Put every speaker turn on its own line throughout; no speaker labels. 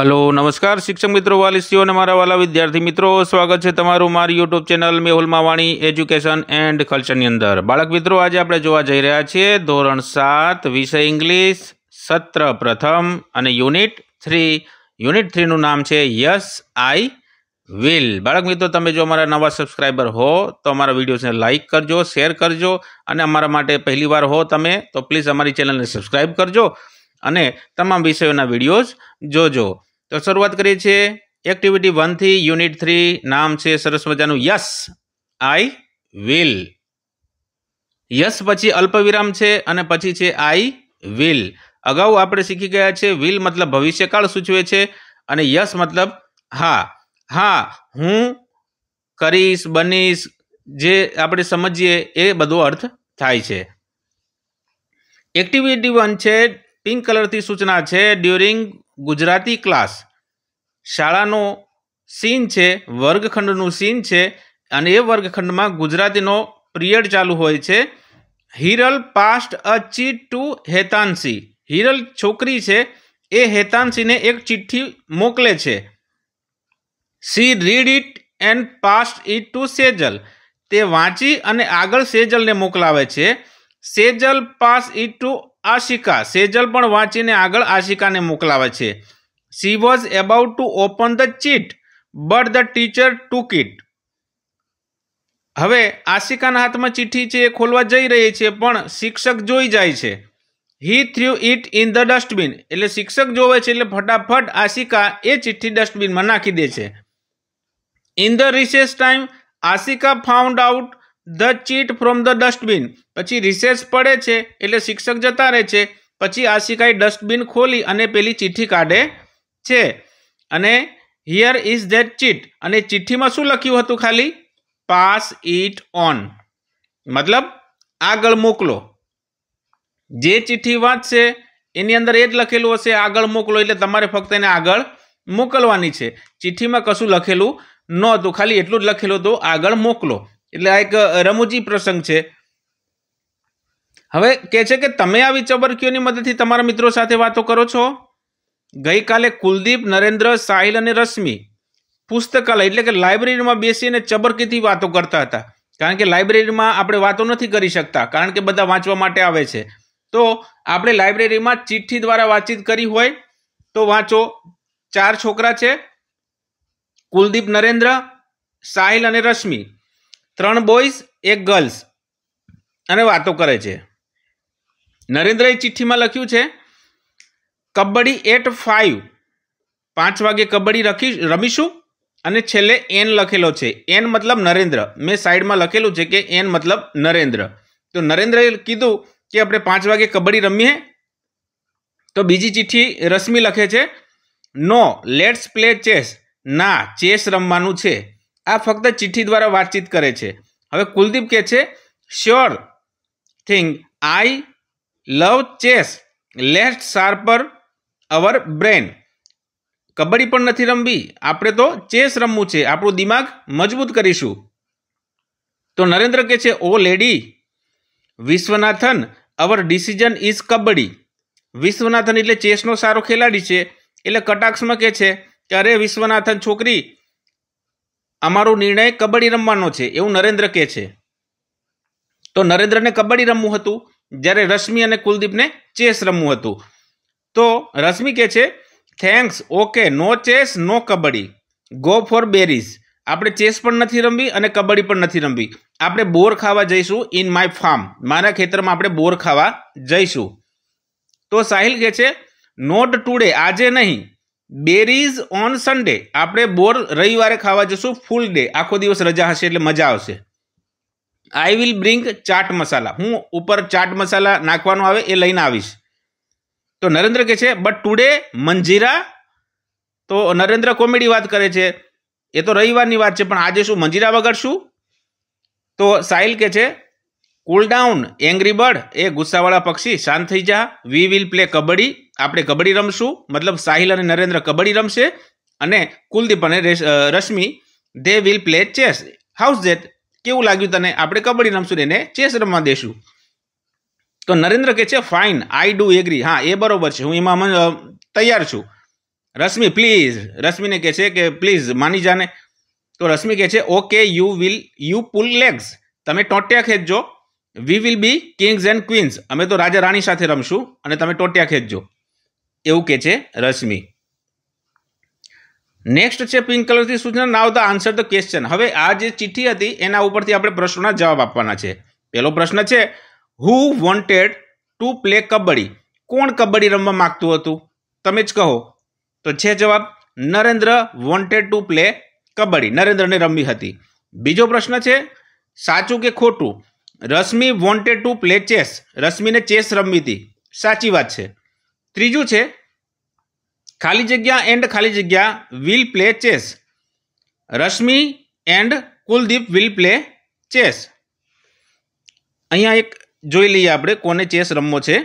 hello નમસ્કાર શિક્ષક મિત્રો વાલીસીઓ અને મારા વાલા વિદ્યાર્થી મિત્રો સ્વાગત છે તમારું મારી યુટ્યુબ ચેનલ મેહુલમાં વાણી એજ્યુકેશન એન્ડ કલ્ચરની અંદર બાળક મિત્રો આજે આપણે જોવા જઈ રહ્યા છીએ ધોરણ સાત વિષય ઇંગ્લિશ સત્ર પ્રથમ અને યુનિટ થ્રી યુનિટ થ્રીનું નામ છે યસ આઈ વિલ બાળક મિત્રો તમે જો અમારા નવા સબસ્ક્રાઈબર હો તો અમારા વિડીયોને લાઇક કરજો શેર કરજો અને અમારા માટે પહેલીવાર હો તમે તો પ્લીઝ અમારી ચેનલને સબસ્ક્રાઈબ કરજો અને તમામ વિષયોના વિડીયોઝ જોજો તો શરૂઆત કરીએ છીએ એક્ટિવિટી વનથી યુનિટ થ્રી નામ છે સરસ મજાનું યસ આઈ વિલ યસ પછી અલ્પવિરામ છે અને પછી છે આઈ વિલ અગાઉ આપણે શીખી ગયા છે વિલ મતલબ ભવિષ્યકાળ સૂચવે છે અને યસ મતલબ હા હા હું કરીશ બનીશ જે આપણે સમજીએ એ બધો અર્થ થાય છે એક્ટિવિટી વન છે પિંક કલરથી સૂચના છે ડ્યુરિંગ ગુજરાતી ક્લાસ શાળાનો સીન છે વર્ગખંડનું સીન છે અને એ વર્ગખંડમાં ગુજરાતીનો પિરિયડ ચાલુ હોય છે Hiral passed a chit to Hetanshi Hiral છોકરી છે એ હેતાંશીને એક ચિઠ્ઠી મોકલે છે she read it and passed it to Sejal તે વાંચી અને આગળ સેજલને મોકલાવે છે Sejal pass it to Ashika Sejal પણ વાંચીને આગળ આશિકાને મોકલાવે છે she was about to open the chit but the teacher took it હવે આશિકાના હાથમાં ચિઠ્ઠી છે એ ખોલવા જઈ રહી છે પણ શિક્ષક જોઈ જાય છે he threw it in the dustbin એટલે શિક્ષક જોવે છે એટલે ફટાફટ આશિકા એ ચિઠ્ઠી ડસ્ટબિનમાં નાખી દે છે in the recess time Ashika found out the chit from the dustbin પછી રિસેસ પડે છે એટલે શિક્ષક જતા રહે છે પછી આશિકાએ ડસ્ટબિન ખોલી અને પેલી ચિઠ્ઠી કાઢે છે અને હિયર ઇઝ ધેટ ચીટ અને ચિઠ્ઠીમાં શું લખ્યું હતું ખાલી પાસ ઇટ ઓન મતલબ આગળ મોકલો જે ચિઠ્ઠી વાંચશે એની અંદર એ જ લખેલું હશે આગળ મોકલો એટલે તમારે ફક્ત એને આગળ મોકલવાની છે ચિઠ્ઠીમાં કશું લખેલું નહોતું ખાલી એટલું જ લખેલું હતું આગળ મોકલો એટલે આ એક રમૂજી પ્રસંગ છે હવે કે છે કે તમે આવી ચબરકીઓની મદદથી તમારા મિત્રો સાથે વાતો કરો છો ગઈકાલે કુલદીપ નરેન્દ્ર સાહિલ અને રશ્મિ પુસ્તકાલય એટલે કે લાઇબ્રેરીમાં બેસીને ચબરકીથી વાતો કરતા હતા કારણ કે લાઇબ્રેરીમાં આપણે વાતો નથી કરી શકતા કારણ કે બધા વાંચવા માટે આવે છે તો આપણે લાઇબ્રેરીમાં ચિઠ્ઠી દ્વારા વાતચીત કરી હોય તો વાંચો ચાર છોકરા છે કુલદીપ નરેન્દ્ર સાહિલ અને રશ્મિ ત્રણ બોયઝ એક ગર્લ્સ અને વાતો કરે છે નરેન્દ્રએ ચિઠ્ઠીમાં લખ્યું છે કબડ્ડી એટ ફાઇવ પાંચ વાગે કબડ્ડી રખી રમીશું અને છેલ્લે એન લખેલો છે એન મતલબ નરેન્દ્ર મેં સાઈડમાં લખેલું છે કે એન મતલબ નરેન્દ્ર તો નરેન્દ્રએ કીધું કે આપણે પાંચ વાગે કબડ્ડી રમીએ તો બીજી ચિઠ્ઠી રશ્મિ લખે છે નો લેટ્સ પ્લે ચેસ ના ચેસ રમવાનું છે આ ફક્ત ચિઠ્ઠી દ્વારા વાતચીત કરે છે હવે કુલદીપ કહે છે sure thing I love chess lest sharper our brain kabaddi પણ નથી રમવી આપણે તો ચેસ રમવું છે આપણું દિમાગ મજબૂત કરીશું તો નરેન્દ્ર કહે છે oh lady Viswanathan our decision is kabaddi Viswanathan એટલે ચેસનો સારો ખેલાડી છે એટલે કટાક્ષમાં કહે છે કે અરે વિશ્વનાથન છોકરી અમારો નિર્ણય કબડ્ડી રમવાનો છે એવું નરેન્દ્ર કહે છે તો નરેન્દ્રને કબડ્ડી રમવું હતું જ્યારે રશ્મિ અને કુલદીપને ચેસ રમવું હતું તો રશ્મિ કહે છે thanks okay no chess no kabaddi go for berries આપણે ચેસ પણ નથી રમવી અને કબડ્ડી પણ નથી રમવી આપણે બોર ખાવા જઈશું ઇન માય ફાર્મ મારા ખેતરમાં આપણે બોર ખાવા જઈશું તો સાહિલ કહે છે નોટ ટુડે આજે નહીં બેરીઝ ઓન સન્ડે આપણે બોર રવિવારે ખાવા જઈશું ફૂલ ડે આખો દિવસ રજા હશે એટલે મજા આવશે I will bring chaat masala હું ઉપર ચાટ મસાલા નાખવાનો આવે એ લઈને આવીશ તો નરેન્દ્ર કહે છે બટ ટુડે મંજીરા તો નરેન્દ્ર કોમેડી વાત કરે છે એ તો રવિવારની વાત છે પણ આજે શું મંજીરા વગર શું તો સાહિલ કહે છે કુલ ડાઉન એંગ્રી બર્ડ એ ગુસ્સાવાળા પક્ષી શાંત થઈ જા વી વિલ પ્લે કબડ્ડી આપણે કબડ્ડી રમશું મતલબ સાહિલ અને નરેન્દ્ર કબડ્ડી રમશે અને કુલદીપ અને Rashmi they will play chess how's that કેવું લાગ્યું તને આપણે કબડ્ડી રમશું એને ચેસ રમવા દેશું તો નરેન્દ્ર કહે છે ફાઇન આઈ ડુ એગ્રી હા એ બરોબર છે હું એમાં તૈયાર છું રશ્મિ પ્લીઝ રશ્મિને કહે છે કે પ્લીઝ માની જાને તો રશ્મિ કહે છે okay you will you pull legs તમે ટોટિયા ખેંચજો we will be kings and queens અમે તો રાજા રાણી સાથે રમશું અને તમે ટોટિયા ખેંચજો એવું કહે છે રશ્મિ નેક્સ્ટ છે પિંક કલરથી સૂચના now the answer the question હવે આ જે ચિઠ્ઠી હતી એના ઉપરથી આપણે પ્રશ્નોના જવાબ આપવાના છે પહેલો પ્રશ્ન છે who wanted to play kabaddi કોણ કબડ્ડી રમવા માગતું હતું તમે જ કહો તો છે જવાબ Narendra wanted to play kabaddi નરેન્દ્રને રમવી હતી બીજો પ્રશ્ન છે સાચું કે ખોટું Rashmi wanted to play chess રશ્મિને ચેસ રમવી હતી સાચી વાત છે ત્રીજું છે ખાલી જગ્યા એન્ડ ખાલી જગ્યા will play chess Rashmi and Kuldeep will play chess અહીંયા એક જોઈ લઈએ આપણે કોને ચેસ રમવો છે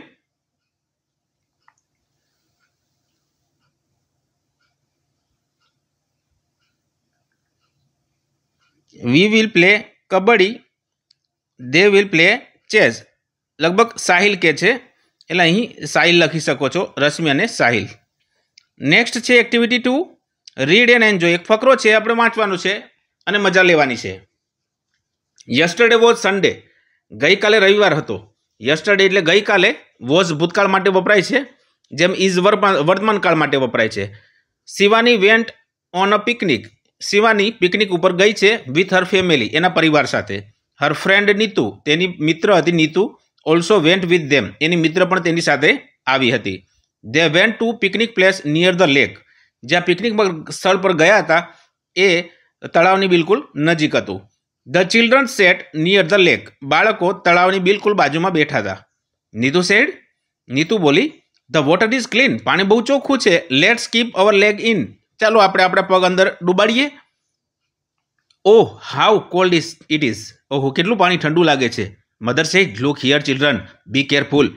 we will play kabaddi they will play chess લગભગ સાહિલ કે છે એટલે અહીં સાહિલ લખી શકો છો રશ્મિ અને સાહિલ નેક્સ્ટ છે activity to read and enjoy એક ફકરો છે આપણે વાંચવાનું છે અને મજા લેવાની છે યસ્ટરડે વોઝ સન્ડે ગઈકાલે રવિવાર હતો યસ્ટરડે એટલે ગઈકાલે વોઝ ભૂતકાળ માટે વપરાય છે જેમ ઇઝ વર્તમાનકાળ માટે વપરાય છે Shivani went on a picnic Shivani picnic ઉપર ગઈ છે વિથ હર ફેમિલી એના પરિવાર સાથે હર ફ્રેન્ડ નીતુ તેની મિત્ર હતી Neetu also went with them એની મિત્ર પણ તેની સાથે આવી હતી they went to picnic place near the lake જ્યાં પિકનિક સ્થળ પર ગયા હતા એ તળાવની બિલકુલ નજીક હતું the children sat near the lake બાળકો તળાવની બિલકુલ બાજુમાં બેઠા હતા નીતુ સેડ નીતુ બોલી ધ વોટર ઇઝ ક્લીન પાણી બહુ ચોખ્ખું છે let skip our leg in ચાલો આપણે આપણા પગ અંદર ડૂબાડીએ oh how cold is it is ઓહો કેટલું પાણી ઠંડુ લાગે છે mother said look here children be careful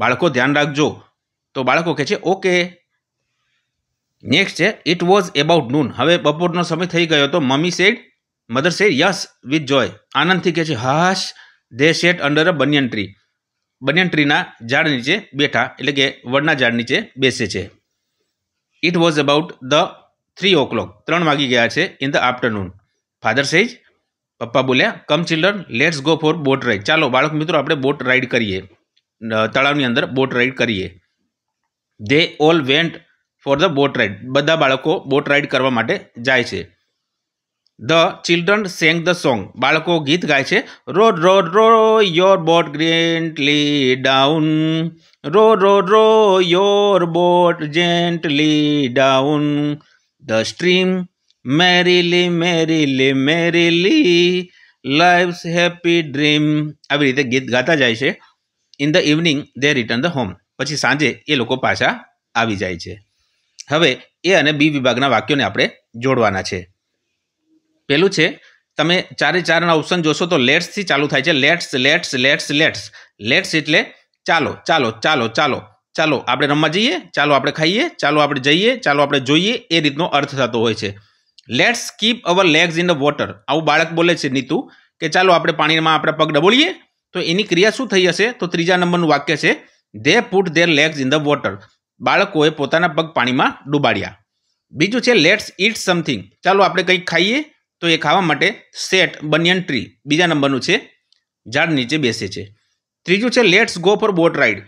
બાળકો ધ્યાન રાખજો તો બાળકો કહે છે ઓકે નેક્સ્ટ છે ઇટ વોઝ એબાઉટ નૂન હવે બપોરનો સમય થઈ ગયો તો મમ્મી said mother said yes with joy આનંદથી કહે છે હાશ they sat under a banyan tree banyan ટ્રીના ઝાડ નીચે બેઠા એટલે કે વડના ઝાડ નીચે બેસે છે it was about the three o'clock ત્રણ વાગી ગયા છે in the afternoon father says પપ્પા બોલ્યા come children let's go for boat ride ચાલો બાળક મિત્રો આપણે બોટ રાઇડ કરીએ તળાવની અંદર બોટ રાઈડ કરીએ they all went for the boat ride બધા બાળકો બોટ રાઇડ કરવા માટે જાય છે the children sang the song બાળકો ગીત ગાય છે row row row your boat gently down row row row your boat gently down the stream merrily merrily merrily lives happy dream આવી રીતે ગીત ગાતા જાય છે in the evening they return the home પછી સાંજે એ લોકો પાછા આવી જાય છે હવે એ અને બી વિભાગના વાક્યોને આપણે જોડવાના છે પહેલું છે તમે ચારે ચારના ઓપ્શન જોશો તો લેટ્સથી ચાલુ થાય છે let's let's let's let's let's એટલે ચાલો ચાલો ચાલો ચાલો ચાલો આપણે રમવા જઈએ ચાલો આપણે ખાઈએ ચાલો આપણે જઈએ ચાલો આપણે જોઈએ એ રીતનો અર્થ થતો હોય છે let's keep our legs in the water આવું બાળક બોલે છે નીતુ કે ચાલો આપણે પાણીમાં આપણા પગ ડબોળીએ તો એની ક્રિયા શું થઈ હશે તો ત્રીજા નંબરનું વાક્ય છે they put their legs in the water બાળકોએ પોતાના પગ પાણીમાં ડૂબાડ્યા બીજું છે લેટ્સ ઇટ સમથિંગ ચાલો આપણે કંઈક ખાઈએ તો એ ખાવા માટે સેટ બનિયન ટ્રી બીજા નંબરનું છે ઝાડ નીચે બેસે છે ત્રીજું છે let's go for boat ride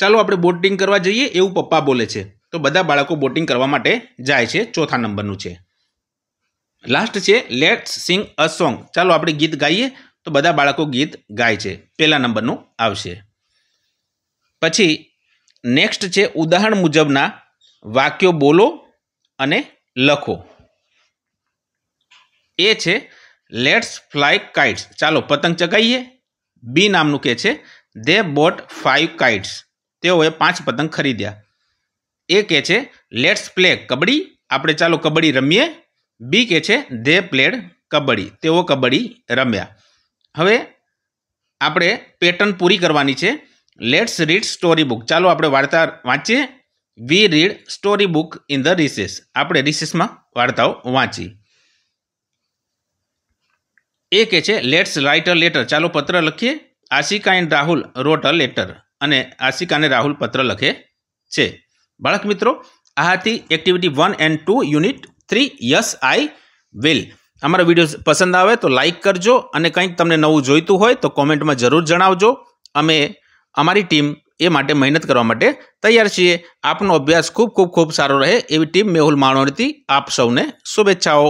ચાલો આપણે બોટિંગ કરવા જઈએ એવું પપ્પા બોલે છે તો બધા બાળકો બોટિંગ કરવા માટે જાય છે ચોથા નંબરનું છે લાસ્ટ છે લેટ્સ સિંગ અ સોંગ ચાલો આપણે ગીત ગાઈએ તો બધા બાળકો ગીત ગાય છે પહેલા નંબરનું આવશે પછી નેક્સ્ટ છે ઉદાહરણ મુજબના વાક્યો બોલો અને લખો એ છે લેટ્સ ફ્લાય કાઇટ્સ ચાલો પતંગ ચગાવીએ બી નામનું કહે છે ધે બોટ ફાઇવ કાઇટ્સ તેઓએ પાંચ પતંગ ખરીદ્યા એ કહે છે લેટ્સ પ્લે કબડ્ડી આપણે ચાલો કબડ્ડી રમીએ બી કહે છે ધે પ્લેડ કબડ્ડી તેઓ કબડ્ડી રમ્યા હવે આપણે પેટર્ન પૂરી કરવાની છે લેટ્સ રીડ સ્ટોરી બુક ચાલો આપણે વાર્તા વાંચીએ we read story book in the recess આપણે રિસેસમાં વાર્તાઓ વાંચી એ કહે છે લેટ્સ રાઇટ અ લેટર ચાલો પત્ર લખીએ Ashika and Rahul wrote a letter અને આશિકાને રાહુલ પત્ર લખે છે બાળક મિત્રો આ હતી activity one and two unit three yes I will અમારા વિડીયો પસંદ આવે તો લાઇક કરજો અને કંઈક તમને નવું જોઈતું હોય તો કોમેન્ટમાં જરૂર જણાવજો અમે અમારી ટીમ એ માટે મહેનત કરવા માટે તૈયાર છીએ આપનો અભ્યાસ ખૂબ ખૂબ ખૂબ સારો રહે એવી ટીમ મેહુલ માણોડથી આપ સૌને શુભેચ્છાઓ